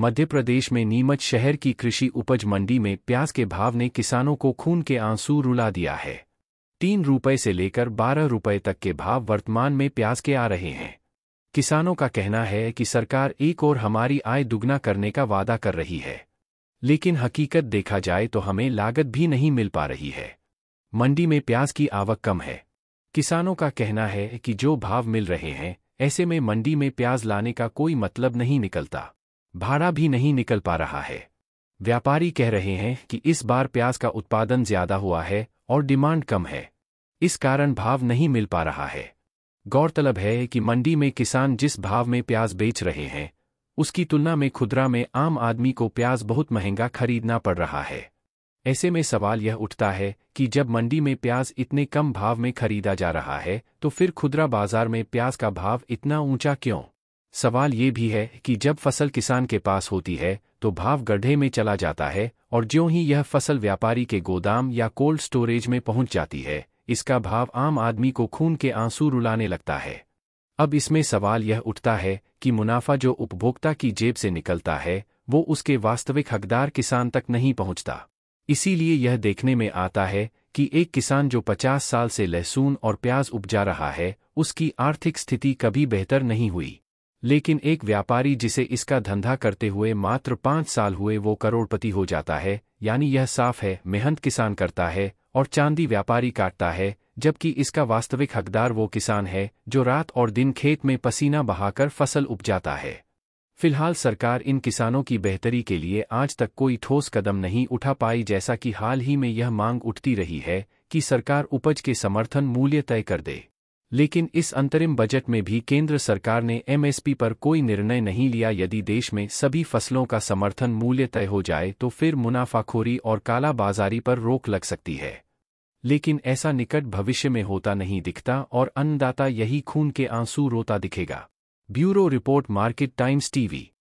मध्य प्रदेश में नीमच शहर की कृषि उपज मंडी में प्याज के भाव ने किसानों को खून के आंसू रुला दिया है तीन रुपये से लेकर बारह रुपये तक के भाव वर्तमान में प्याज के आ रहे हैं किसानों का कहना है कि सरकार एक और हमारी आय दुगना करने का वादा कर रही है लेकिन हकीकत देखा जाए तो हमें लागत भी नहीं मिल पा रही है मंडी में प्याज की आवक कम है किसानों का कहना है कि जो भाव मिल रहे हैं ऐसे में मंडी में प्याज लाने का कोई मतलब नहीं निकलता भाड़ा भी नहीं निकल पा रहा है व्यापारी कह रहे हैं कि इस बार प्याज का उत्पादन ज्यादा हुआ है और डिमांड कम है इस कारण भाव नहीं मिल पा रहा है गौरतलब है कि मंडी में किसान जिस भाव में प्याज बेच रहे हैं उसकी तुलना में खुदरा में आम आदमी को प्याज बहुत महंगा खरीदना पड़ रहा है ऐसे में सवाल यह उठता है कि जब मंडी में प्याज इतने कम भाव में खरीदा जा रहा है तो फिर खुदरा बाजार में प्याज का भाव इतना ऊंचा क्यों सवाल ये भी है कि जब फसल किसान के पास होती है तो भाव गड्ढे में चला जाता है और ज्यो ही यह फसल व्यापारी के गोदाम या कोल्ड स्टोरेज में पहुंच जाती है इसका भाव आम आदमी को खून के आंसू रुलाने लगता है अब इसमें सवाल यह उठता है कि मुनाफा जो उपभोक्ता की जेब से निकलता है वो उसके वास्तविक हकदार किसान तक नहीं पहुंचता इसीलिए यह देखने में आता है कि एक किसान जो 50 साल से लहसुन और प्याज उपजा रहा है उसकी आर्थिक स्थिति कभी बेहतर नहीं हुई लेकिन एक व्यापारी जिसे इसका धंधा करते हुए मात्र पाँच साल हुए वो करोड़पति हो जाता है यानी यह साफ है मेहनत किसान करता है और चांदी व्यापारी काटता है जबकि इसका वास्तविक हकदार वो किसान है जो रात और दिन खेत में पसीना बहाकर फसल उपजाता है फिलहाल सरकार इन किसानों की बेहतरी के लिए आज तक कोई ठोस कदम नहीं उठा पाई जैसा कि हाल ही में यह मांग उठती रही है कि सरकार उपज के समर्थन मूल्य तय कर दे लेकिन इस अंतरिम बजट में भी केंद्र सरकार ने एमएसपी पर कोई निर्णय नहीं लिया यदि देश में सभी फसलों का समर्थन मूल्य तय हो जाए तो फिर मुनाफाखोरी और कालाबाजारी पर रोक लग सकती है लेकिन ऐसा निकट भविष्य में होता नहीं दिखता और अन्नदाता यही खून के आंसू रोता दिखेगा bureau report Market Times TV